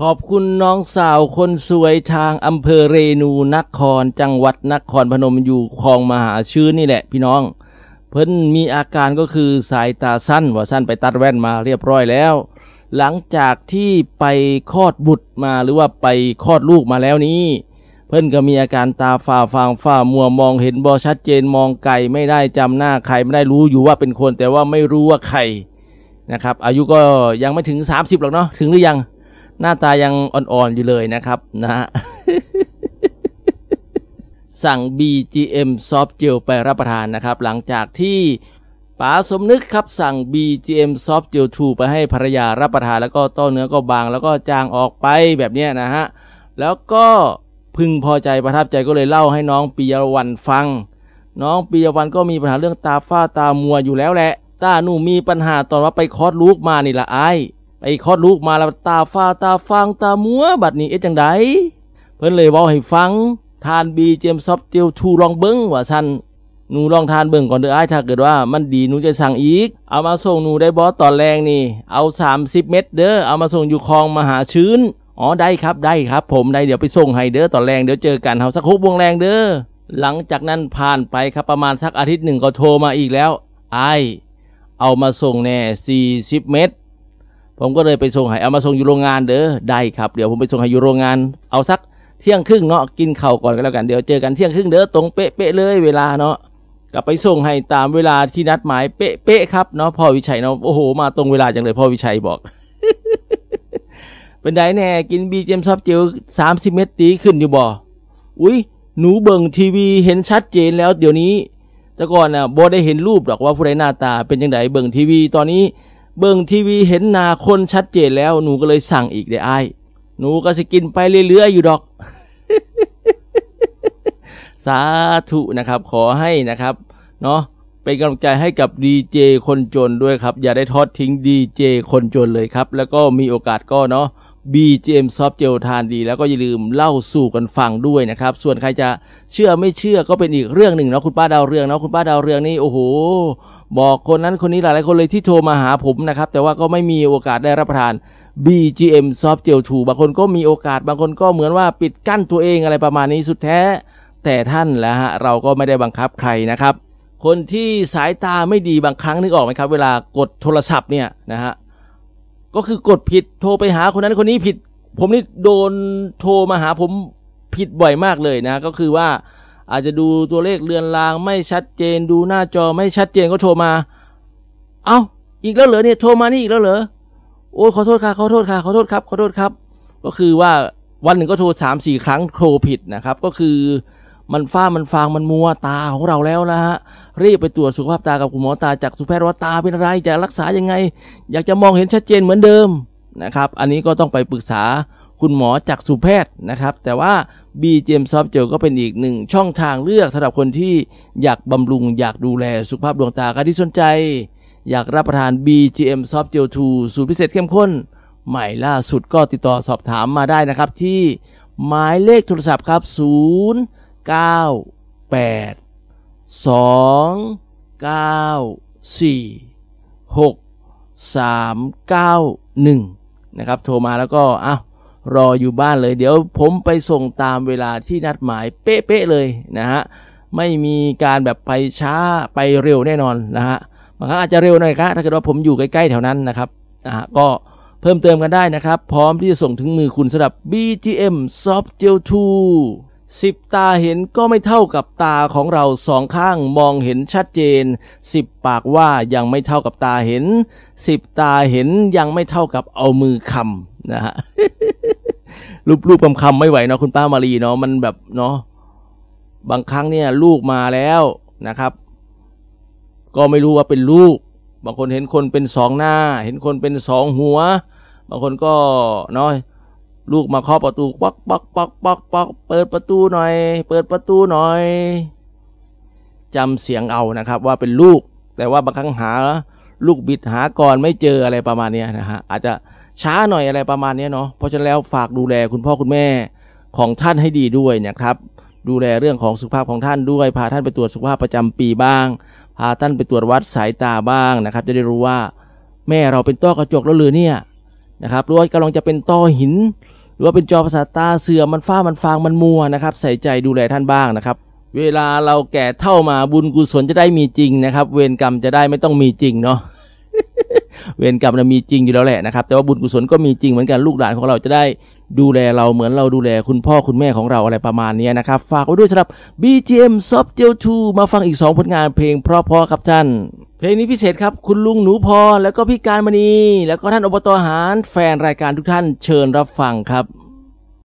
ขอบคุณน้องสาวคนสวยทางอำเภอเรนูนครจังหวัดนครพนมอยู่คลองมหาชื่นนี่แหละพี่น้อง เพิ่นมีอาการก็คือสายตาสั้นว่าสั้นไปตัดแว่นมาเรียบร้อยแล้ว หลังจากที่ไปคลอดบุตรมาหรือว่าไปคลอดลูกมาแล้วนี้เพิ่นก็มีอาการตาฝ่าฟางฝ่ามัวมองเห็นบอชัดเจนมองไกลไม่ได้จำหน้าใครไม่ได้รู้อยู่ว่าเป็นคนแต่ว่าไม่รู้ว่าใครนะครับ อายุก็ยังไม่ถึง 30หรอกเนาะถึงหรือยังหน้าตายังอ่อนๆ อยู่เลยนะครับนะฮะสั่ง BGM Soft Gel ไปรับประทานนะครับ หลังจากที่ป๋าสมนึกครับ สั่ง BGM Soft Gel 2ไปให้ภรรยารับประทาน แล้วก็ต้นเนื้อก็บาง แล้วก็จางออกไปแบบนี้นะฮะแล้วก็พึงพอใจประทับใจก็เลยเล่าให้น้องปิยวันฟัง น้องปิยวันก็มีปัญหาเรื่องตาฝ้าตามัวอยู่แล้วแหละตาหนูมีปัญหาตอนว่าไปคอร์สลูกมานี่ละไอไปคลอดลูกมาแล้วตาฟ้าตาฟังตามัวบัดนี้เอ็ดจังไดเพิ่นเลยเว้าให้ฟังทานบีเจมซอบเจียวชูลองเบิ้งว่าซั่นหนูลองทานเบิ่งก่อนเด้ออ้ายถ้าเกิดว่ามันดีหนูจะสั่งอีก เอามาส่งหนูได้บอสตอนแรงนี่ เอา 30 เม็ดเด้อเอามาส่งอยู่คลองมหาชื้นอ๋อได้ครับได้ครับ ผมได้เดี๋ยวไปส่งให้เด้อตอนแรงเดี๋ยวเจอกันเฮาสักคุวงแรงเด้อหลังจากนั้นผ่านไปครับประมาณสักอาทิตย์หนึ่งก็โทรมาอีกแล้วอ้ายเอามาส่งแน่40 เม็ดผมก็เลยไปส่งให้เอามาส่งอยู่โรงงานเด้อได้ครับเดี๋ยวผมไปส่งให้อยู่โรงงานเอาสักเที่ยงครึ่งเนาะกินข้าวก่อนก็แล้วกันเดี๋ยวเจอกันเที่ยงครึ่งเด้อตรงเป๊ะเลย เวลาเนาะกลับไปส่งให้ตามเวลาที่นัดหมายเป๊ะครับเนาะพ่อวิชัยเนาะโอ้โห มาตรงเวลาจังเลยพ่อวิชัยบอก เป็นไดแน่กินบีเจมซอบเจวสามสิบเมตรตีขึ้นอยู่บ่อุ้ยหนูเบิ่งทีวีเห็นชัดเจนแล้วเดี๋ยวนี้แต่ก่อนน่ะบ่ได้เห็นรูปหรอกว่าผู้ใดหน้าตา เป็นยังไงเบิ่งทีวี ตอนนี้เบิ่งทีวีเห็นนาคนชัดเจนแล้ว หนูก็เลยสั่งอีกเด้ไอ้หนูก็สิกินไปเรื่อยๆ อยู่ดอก สาธุนะครับ ขอให้นะครับ เนาะเป็นกำลังใจให้กับดีเจคนจนด้วยครับ อย่าได้ทอดทิ้งดีเจคนจนเลยครับ แล้วก็มีโอกาสก็เนาะ BGM Soft เจลทานดีแล้วก็อย่าลืมเล่าสู่กันฟังด้วยนะครับส่วนใครจะเชื่อไม่เชื่อก็เป็นอีกเรื่องหนึ่งเนาะคุณป้าดาวเรืองเนาะคุณป้าดาวเรืองนี่โอ้โห บอกคนนั้นคนนี้หลายๆคนเลยที่โทรมาหาผมนะครับแต่ว่าก็ไม่มีโอกาสได้รับประทาน BGM Soft Gel ชูบางคนก็มีโอกาส บางคนก็เหมือนว่าปิดกั้นตัวเองอะไรประมาณนี้สุดแท้ แต่ท่านและฮะเราก็ไม่ได้บังคับใครนะครับ คนที่สายตาไม่ดีบางครั้งนึกออกไหมครับ เวลากดโทรศัพท์เนี่ยนะฮะก็คือกดผิดโทรไปหาคนนั้นคนนี้ผิด ผมนี่โดนโทรมาหาผมผิดบ่อยมากเลยนะ ก็คือว่าอาจจะดูตัวเลขเรือนรางไม่ชัดเจนดูหน้าจอไม่ชัดเจนก็โทรมา เอา้าอีกแล้วเหรอเนี่ยโทรมานี่อีกแล้วเหรอโอ้ยขอโทษค่ะขอโทษค่ะขอโทษครับขอโทษครับ ก็คือว่าวันหนึ่งก็โทรสามสี่ครั้งโทรผิดนะครับก็คือมันฟ้ามันฟาง มันมัวตาของเราแล้วนะฮะ รีบไปตรวจสุขภาพตากับคุณหมอตาจากสุแพทย์ว่าตาเป็นอะไรจะรักษายังไง อยากจะมองเห็นชัดเจนเหมือนเดิม นะครับ อันนี้ก็ต้องไปปรึกษาคุณหมอจากสุแพทย์นะครับ แต่ว่า BGM Soft Gel ก็เป็นอีกหนึ่ง ช่องทางเลือกสำหรับคนที่อยากบำรุง อยากดูแลสุขภาพดวงตาใครที่สนใจ อยากรับประทาน BGM Soft Gel 2 สูตรพิเศษเข้มข้น ใหม่ล่าสุดก็ติดต่อสอบถามมาได้นะครับ ที่หมายเลขโทรศัพท์ครับ0เก้าแปดสองเก้าสี่หกสามเก้าหนึ่งนะครับโทรมาแล้วก็อ้าวรออยู่บ้านเลยเดี๋ยวผมไปส่งตามเวลาที่นัดหมายเป๊ะๆเลยนะฮะ ไม่มีการแบบไปช้าไปเร็วแน่นอนนะฮะบางครั้งอาจจะเร็วหน่อยครับถ้าเกิดว่าผมอยู่ใกล้ ๆ แถวนั้นนะครับนะฮะก็เพิ่มเติมกันได้นะครับ พร้อมที่จะส่งถึงมือคุณสำหรับ BTM Soft Gel 2สิบตาเห็นก็ไม่เท่ากับตาของเราสองข้างมองเห็นชัดเจนสิบปากว่ายังไม่เท่ากับตาเห็นสิบตาเห็นยังไม่เท่ากับเอามือคำนะฮะรูปๆูคำคำไม่ไหวเนาะคุณป้ามารีเนาะมันแบบเนาะบางครั้งเนี่ยลูกมาแล้วนะครับ ก็ไม่รู้ว่าเป็นลูก บางคนเห็นคนเป็นสองหน้า เห็นคนเป็นสองหัว บางคนก็เนาะลูกมาเคาะประตูปักปักปักปักปักเปิดประตูหน่อย เปิดประตูหน่อย จำเสียงเอานะครับว่าเป็นลูกแต่ว่าบางครั้งหา ลูกบิดหาก่อน ไม่เจออะไรประมาณนี้นะฮะอาจจะช้าหน่อยอะไรประมาณนี้เนาะเพราะฉะนั้นแล้วฝากดูแลคุณพ่อคุณแม่ของท่านให้ดีด้วยนะครับดูแลเรื่องของสุขภาพของท่านด้วย พาท่านไปตรวจสุขภาพประจำปีบ้าง พาท่านไปตรวจวัดสายตาบ้างนะครับ จะได้รู้ว่า แม่เราเป็นต้อกระจกแล้วหรือเนี่ยนะครับหรือว่ากำลังจะเป็นต้อหินือว่าเป็นจอประสาทตาเสื่อมมันฝ้ามันฟางมันมัวนะครับ ใส่ใจดูแลท่านบ้างนะครับเวลาเราแก่เท่ามาบุญกุศลจะได้มีจริงนะครับ เวรกรรมจะได้ไม่ต้องมีจริงเนาะเวรกรรมมีจริงอยู่แล้วแหละนะครับแต่ว่าบุญกุศลก็มีจริงเหมือนกันลูกหลานของเราจะได้ ดูแลเราเหมือนเราดูแลคุณพ่อคุณแม่ของเราอะไรประมาณนี้นะครับ ฝากไว้ด้วยสำหรับ BGM Soft Gel 2มาฟังอีก2ผลงานเพลงเพราะๆครับท่านเพลงนี้พิเศษครับ คุณลุงหนูพอ แล้วก็พี่การมณีแล้วก็ท่านอบตอาหารแฟนรายการทุกท่านเชิญรับฟังครับ